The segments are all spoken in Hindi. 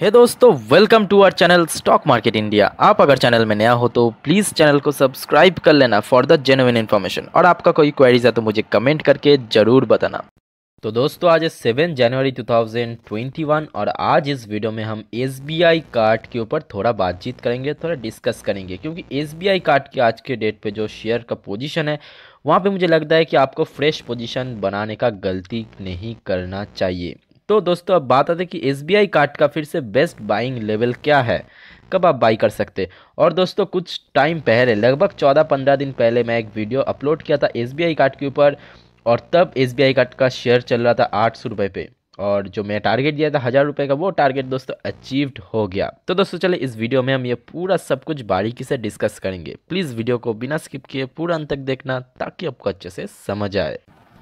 हे hey दोस्तों welcome to our channel stock market India आप अगर चैनल में नया हो तो प्लीज़ चैनल को सब्सक्राइब कर लेना फॉर द जेन्युइन इन्फॉर्मेशन और आपका कोई क्वेरीज है तो मुझे कमेंट करके ज़रूर बताना तो दोस्तों आज है सेवन जनवरी 2021 और आज इस वीडियो में हम एस बी आई कार्ड के ऊपर थोड़ा बातचीत करेंगे थोड़ा डिस्कस करेंगे क्योंकि एस बी आई कार्ड के आज के डेट पर जो शेयर का पोजिशन है वहाँ पर मुझे लगता है कि आपको फ्रेश पोजिशन बनाने का गलती नहीं करना चाहिए तो दोस्तों अब बात आते कि एस बी कार्ड का फिर से बेस्ट बाइंग लेवल क्या है कब आप बाई कर सकते और दोस्तों कुछ टाइम पहले लगभग चौदह पंद्रह दिन पहले मैं एक वीडियो अपलोड किया था एस कार्ड के ऊपर और तब एस कार्ड का शेयर चल रहा था आठ सौ रुपये पे और जो मैं टारगेट दिया था हज़ार रुपये का वो टारगेट दोस्तों अचीव्ड हो गया तो दोस्तों चले इस वीडियो में हम ये पूरा सब कुछ बारीकी से डिस्कस करेंगे प्लीज़ वीडियो को बिना स्किप किए पूरा अंत तक देखना ताकि आपको अच्छे से समझ आए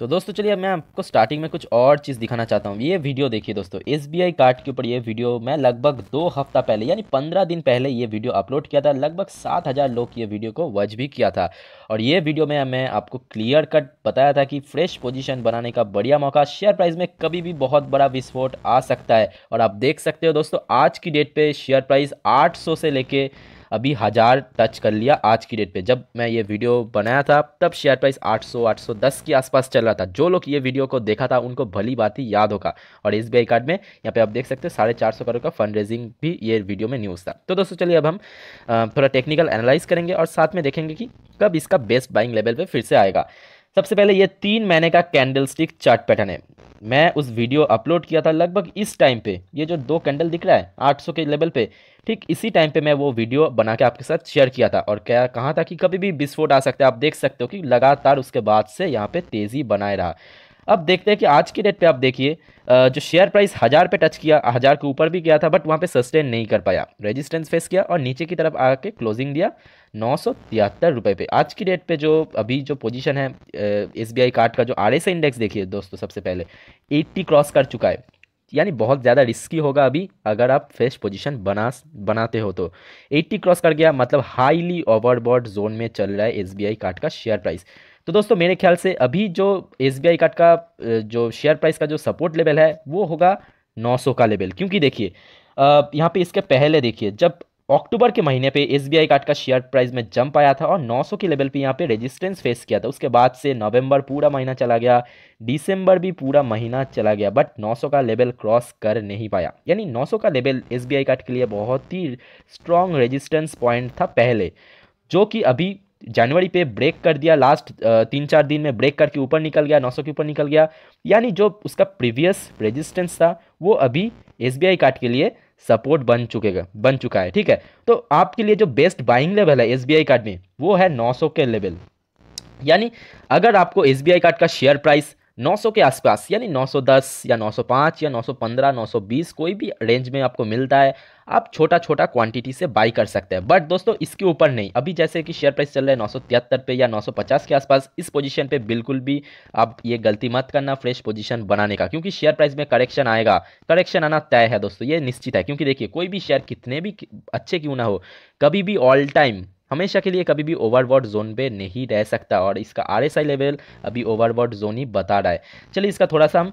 तो दोस्तों चलिए मैं आपको स्टार्टिंग में कुछ और चीज़ दिखाना चाहता हूँ ये वीडियो देखिए दोस्तों एस कार्ड के ऊपर ये वीडियो मैं लगभग दो हफ्ता पहले यानी पंद्रह दिन पहले ये वीडियो अपलोड किया था लगभग सात हज़ार लोग ये वीडियो को वॉच भी किया था और ये वीडियो में मैं आपको क्लियर कट बताया था कि फ्रेश पोजिशन बनाने का बढ़िया मौका शेयर प्राइस में कभी भी बहुत बड़ा विस्फोट आ सकता है और आप देख सकते हो दोस्तों आज की डेट पर शेयर प्राइस आठ से लेके अभी हज़ार टच कर लिया आज की डेट पे जब मैं ये वीडियो बनाया था तब शेयर प्राइस 800 810 के आसपास चल रहा था जो लोग ये वीडियो को देखा था उनको भली बात ही याद होगा और एस बी कार्ड में यहाँ पे आप देख सकते हो साढ़े चार सौ करोड़ का फंड रेजिंग भी ये वीडियो में न्यूज़ था तो दोस्तों चलिए अब हम थोड़ा टेक्निकल एनालाइज करेंगे और साथ में देखेंगे कि कब इसका बेस्ट बाइंग लेवल पर फिर से आएगा सबसे पहले ये तीन महीने का कैंडल स्टिक चार्ट पैटर्न है मैं उस वीडियो अपलोड किया था लगभग इस टाइम पे ये जो दो कैंडल दिख रहा है 800 के लेवल पे ठीक इसी टाइम पे मैं वो वीडियो बना के आपके साथ शेयर किया था और क्या कहा था कि कभी भी विस्फोट आ सकता है आप देख सकते हो कि लगातार उसके बाद से यहाँ पे तेज़ी बनाए रहा अब देखते हैं कि आज की डेट पे आप देखिए जो शेयर प्राइस हज़ार पे टच किया हज़ार के ऊपर भी गया था बट वहाँ पे सस्टेन नहीं कर पाया रेजिस्टेंस फेस किया और नीचे की तरफ आके क्लोजिंग दिया नौ सौ तिहत्तर रुपये पे आज की डेट पे जो अभी जो पोजीशन है एस बी कार्ड का जो आर एस इंडेक्स देखिए दोस्तों सबसे पहले एट्टी क्रॉस कर चुका है यानी बहुत ज़्यादा रिस्की होगा अभी अगर आप फ्रेश पोजीशन बना बनाते हो तो 80 क्रॉस कर गया मतलब हाईली ओवरबॉड जोन में चल रहा है एस बी कार्ड का शेयर प्राइस तो दोस्तों मेरे ख्याल से अभी जो एस बी कार्ड का जो शेयर प्राइस का जो सपोर्ट लेवल है वो होगा 900 का लेवल क्योंकि देखिए यहाँ पे इसके पहले देखिए जब अक्टूबर के महीने पे एस बी कार्ड का शेयर प्राइस में जंप आया था और 900 के लेवल पे यहाँ पे रेजिस्टेंस फेस किया था उसके बाद से नवंबर पूरा महीना चला गया दिसंबर भी पूरा महीना चला गया बट 900 का लेवल क्रॉस कर नहीं पाया यानी 900 का लेवल एस बी कार्ड के लिए बहुत ही स्ट्रॉन्ग रेजिस्टेंस पॉइंट था पहले जो कि अभी जनवरी पे ब्रेक कर दिया लास्ट तीन चार दिन में ब्रेक करके ऊपर निकल गया 900 के ऊपर निकल गया यानी जो उसका प्रीवियस रेजिस्टेंस था वो अभी एस कार्ड के लिए सपोर्ट बन चुकेगा बन चुका है ठीक है तो आपके लिए जो बेस्ट बाइंग लेवल है एस कार्ड में वो है 900 के लेवल यानी अगर आपको एस कार्ड का शेयर प्राइस 900 के आसपास यानी 910 या 905 या 915 920 कोई भी रेंज में आपको मिलता है आप छोटा छोटा क्वांटिटी से बाई कर सकते हैं बट दोस्तों इसके ऊपर नहीं अभी जैसे कि शेयर प्राइस चल रहा है नौ पे या 950 के आसपास इस पोजीशन पे बिल्कुल भी आप ये गलती मत करना फ्रेश पोजीशन बनाने का क्योंकि शेयर प्राइस में करेक्शन आएगा करेक्शन आना तय है दोस्तों ये निश्चित है क्योंकि देखिए कोई भी शेयर कितने भी अच्छे क्यों ना हो कभी भी ऑल टाइम हमेशा के लिए कभी भी ओवरवर्ड जोन पे नहीं रह सकता और इसका आर लेवल अभी ओवरवर्ड जोन ही बता रहा है चलिए इसका थोड़ा सा हम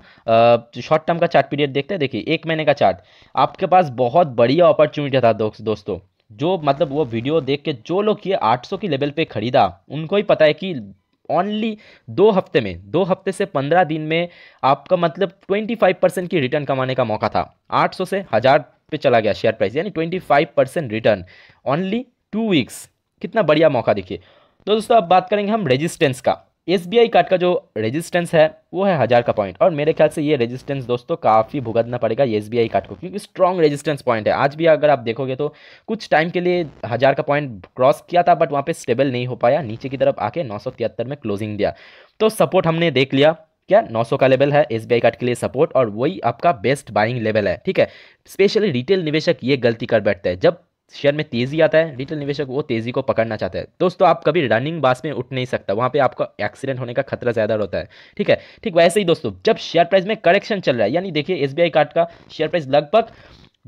शॉर्ट टर्म का चार्ट पीरियड देखते हैं देखिए एक महीने का चार्ट आपके पास बहुत बढ़िया अपॉर्चुनिटी था दोस्त दोस्तों जो मतलब वो वीडियो देख के जो लोग ये सौ की लेवल पर खरीदा उनको ही पता है कि ओनली दो हफ्ते में दो हफ्ते से पंद्रह दिन में आपका मतलब ट्वेंटी फाइव परसेंट की रिटर्न कमाने का मौका था आठ सौ से हज़ार पे चला गया शेयर प्राइस यानी twenty five percent return only two weeks कितना बढ़िया मौका देखिए तो दोस्तों अब बात करेंगे हम रेजिस्टेंस का एस बी आई कार्ड का जो रेजिस्टेंस है वो है हज़ार का पॉइंट और मेरे ख्याल से ये रेजिस्टेंस दोस्तों काफ़ी भुगतना पड़ेगा एस बी आई कार्ड को क्योंकि स्ट्रॉन्ग रेजिस्टेंस पॉइंट है आज भी अगर आप देखोगे तो कुछ टाइम के लिए हज़ार का पॉइंट क्रॉस किया था बट वहाँ पे स्टेबल नहीं हो पाया नीचे की तरफ आके नौ में क्लोजिंग दिया तो सपोर्ट हमने देख लिया क्या सौ का लेवल है एस कार्ड के लिए सपोर्ट और वही आपका बेस्ट बाइंग लेवल है ठीक है स्पेशली रिटेल निवेशक ये गलती कर बैठते हैं जब शेयर में तेज़ी आता है रिटेल निवेशक वो तेज़ी को पकड़ना चाहता है दोस्तों आप कभी रनिंग बास में उठ नहीं सकता वहाँ पे आपको एक्सीडेंट होने का खतरा ज़्यादा रहता है ठीक है ठीक वैसे ही दोस्तों जब शेयर प्राइस में करेक्शन चल रहा है यानी देखिए एस कार्ड का शेयर प्राइस लगभग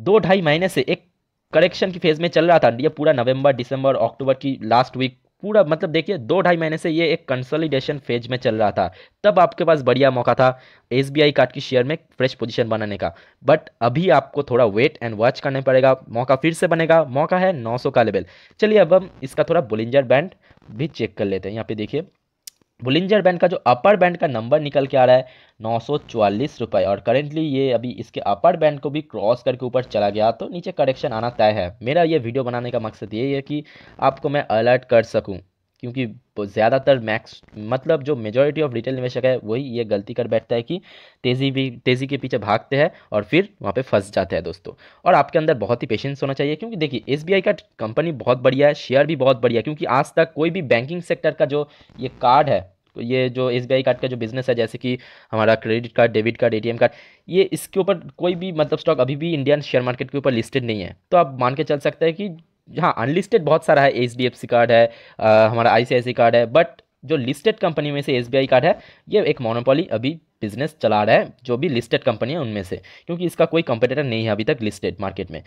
दो ढाई महीने से एक करेक्शन की फेज़ में चल रहा था ये पूरा नवंबर दिसंबर अक्टूबर की लास्ट वीक पूरा मतलब देखिए दो ढाई महीने से ये एक कंसोलिडेशन फेज में चल रहा था तब आपके पास बढ़िया मौका था एस बी कार्ड की शेयर में फ्रेश पोजीशन बनाने का बट अभी आपको थोड़ा वेट एंड वॉच करने पड़ेगा मौका फिर से बनेगा मौका है 900 का लेवल चलिए अब हम इसका थोड़ा बुलिंजर बैंड भी चेक कर लेते हैं यहाँ पे देखिए बुलिंजर बैंड का जो अपर बैंड का नंबर निकल के आ रहा है नौ रुपए और करेंटली ये अभी इसके अपर बैंड को भी क्रॉस करके ऊपर चला गया तो नीचे करेक्शन आना तय है मेरा ये वीडियो बनाने का मकसद यही है कि आपको मैं अलर्ट कर सकूँ क्योंकि ज़्यादातर मैक्स मतलब जो मेजॉरिटी ऑफ रिटेल निवेशक है वही ये गलती कर बैठता है कि तेज़ी भी तेज़ी के पीछे भागते हैं और फिर वहाँ पे फंस जाते हैं दोस्तों और आपके अंदर बहुत ही पेशेंस होना चाहिए क्योंकि देखिए एस का कंपनी बहुत बढ़िया है शेयर भी बहुत बढ़िया है क्योंकि आज तक कोई भी बैंकिंग सेक्टर का जो ये कार्ड है ये जो एस कार्ड का जो बिज़नेस है जैसे कि हमारा credit card debit card ATM card ये इसके ऊपर कोई भी मतलब स्टॉक अभी भी इंडियन शेयर मार्केट के ऊपर लिस्टेड नहीं है तो आप मान के चल सकते हैं कि हाँ अनलिस्टेड बहुत सारा है एच कार्ड है आ, हमारा आई कार्ड है बट जो लिस्टेड कंपनी में से एस कार्ड है ये एक मोनोपोली अभी बिजनेस चला रहा है जो भी लिस्टेड कंपनी है उनमें से क्योंकि इसका कोई कंपटीटर नहीं है अभी तक लिस्टेड मार्केट में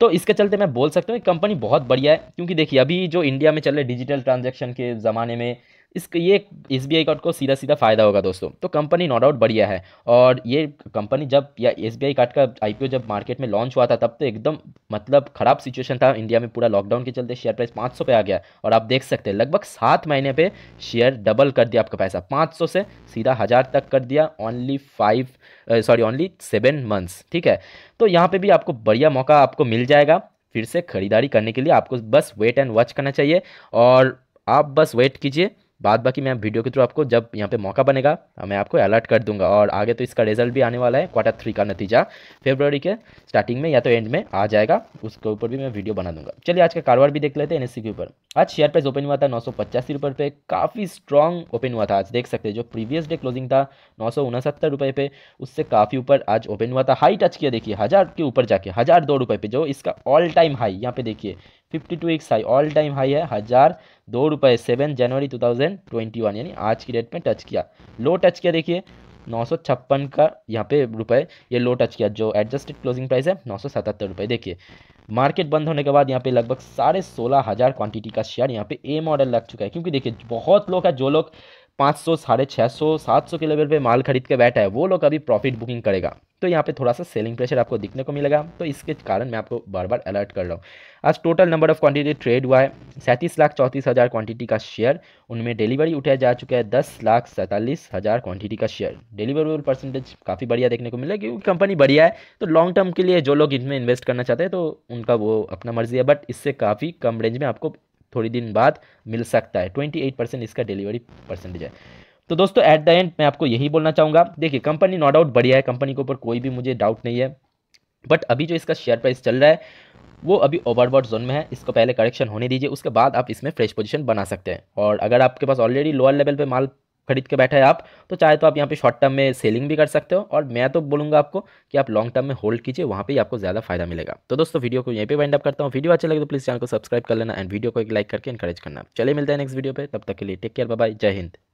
तो इसके चलते मैं बोल सकता हूँ कंपनी बहुत बढ़िया है क्योंकि देखिए अभी जो इंडिया में चल रहे डिजिटल ट्रांजेक्शन के ज़माने में इस ये एस बी आई कार्ड को सीधा सीधा फ़ायदा होगा दोस्तों तो कंपनी नो डाउट बढ़िया है और ये कंपनी जब या एस बी आई कार्ड का आई पी ओ जब मार्केट में लॉन्च हुआ था तब तो एकदम मतलब ख़राब सिचुएशन था इंडिया में पूरा लॉकडाउन के चलते शेयर प्राइस पाँच सौ पे आ गया और आप देख सकते हैं लगभग सात महीने पर शेयर डबल कर दिया आपका पैसा पाँच सौ से सीधा हज़ार तक कर दिया only five sorry only seven months ठीक है तो यहाँ पर भी आपको बढ़िया मौका आपको मिल जाएगा फिर से ख़रीदारी करने के लिए आपको बस वेट एंड वॉच करना चाहिए और आप बस वेट कीजिए बाद बाकी मैं वीडियो के थ्रू आपको जब यहाँ पे मौका बनेगा तो मैं आपको अलर्ट कर दूंगा और आगे तो इसका रिजल्ट भी आने वाला है क्वार्टर थ्री का नतीजा फेब्रवरी के स्टार्टिंग में या तो एंड में आ जाएगा उसके ऊपर भी मैं वीडियो बना दूंगा चलिए आज का कारोबार भी देख लेते हैं एनएससी के ऊपर आज शेयर प्राइस ओपन हुआ था नौ सौ पे काफ़ी स्ट्रॉन्ग ओपन हुआ था आज देख सकते जो प्रीवियस डे क्लोजिंग था नौ सौ पे उससे काफ़ी ऊपर आज ओपन हुआ था हाई टच किया देखिए हज़ार के ऊपर जाके हज़ार दो रुपये पे जो इसका ऑल टाइम हाई यहाँ पे देखिए fifty two high all time high है हज़ार दो रुपये seven January two thousand twenty one यानी आज की डेट में टच किया लो टच किया देखिए नौ सौ छप्पन का यहाँ पे रुपए ये लो टच किया जो एडजस्टेड क्लोजिंग प्राइस है नौ सौ सतहत्तर रुपये देखिए मार्केट बंद होने के बाद यहाँ पे लगभग साढ़े सोलह हज़ार क्वान्टिटी का शेयर यहाँ पे ए मॉडल लग चुका है क्योंकि देखिए बहुत लोग हैं जो लोग पाँच सौ साढ़े छः सौ सात सौ के लेवल पे माल खरीद के बैठा है वो लोग अभी प्रॉफिट बुकिंग करेगा तो यहाँ पे थोड़ा सा सेलिंग प्रेशर आपको दिखने को मिलेगा तो इसके कारण मैं आपको बार बार अलर्ट कर रहा हूँ आज total number of quantity trade हुआ है सैंतीस लाख चौंतीस हज़ार क्वांटिटी का शेयर उनमें डिलीवरी उठाया जा चुका है दस लाख सैंतालीस हज़ार क्वांटिटी का शेयर डिलीवरेबल परसेंटेज काफ़ी बढ़िया देखने को मिला क्योंकि कंपनी बढ़िया है तो लॉन्ग टर्म के लिए जो लोग इनमें इन्वेस्ट करना चाहते हैं तो उनका वो अपना मर्जी है बट इससे काफ़ी कम रेंज में आपको थोड़ी दिन बाद मिल सकता है 28 परसेंट इसका डिलीवरी परसेंटेज है तो दोस्तों एट द एंड मैं आपको यही बोलना चाहूँगा देखिए कंपनी नो डाउट बढ़िया है कंपनी के ऊपर कोई भी मुझे डाउट नहीं है बट अभी जो इसका शेयर प्राइस चल रहा है वो अभी ओवरबॉड जोन में है इसको पहले करेक्शन होने दीजिए उसके बाद आप इसमें फ्रेश पोजीशन बना सकते हैं और अगर आपके पास ऑलरेडी लोअर लेवल पे माल खरीद के बैठे हैं आप तो चाहे तो आप यहाँ पे शॉर्ट टर्म में सेलिंग भी कर सकते हो और मैं तो बोलूँगा आपको कि आप लॉन्ग टर्म में होल्ड कीजिए वहाँ पे आपको ज़्यादा फायदा मिलेगा तो दोस्तों वीडियो को यहीं पे वाइंड अप करता हूँ वीडियो अच्छा लगे तो प्लीज़ चैनल को सब्सक्राइब कर लेना एंड वीडियो को एक लाइक करके इंकरेज करना चले मिलते हैं नेक्स्ट वीडियो पर तब तक के लिए टेक केयर बाय जय हिंद